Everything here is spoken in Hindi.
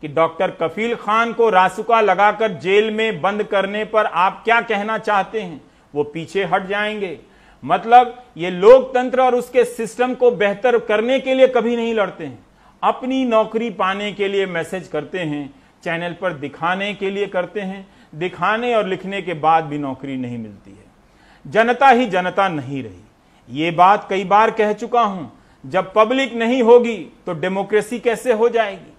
कि डॉक्टर कफील खान को रासुका लगाकर जेल में बंद करने पर आप क्या कहना चाहते हैं वो पीछे हट जाएंगे मतलब ये लोकतंत्र और उसके सिस्टम को बेहतर करने के लिए कभी नहीं लड़ते हैं अपनी नौकरी पाने के लिए मैसेज करते हैं चैनल पर दिखाने के लिए करते हैं दिखाने और लिखने के बाद भी नौकरी नहीं मिलती है जनता ही जनता नहीं रही ये बात कई बार कह चुका हूं जब पब्लिक नहीं होगी तो डेमोक्रेसी कैसे हो जाएगी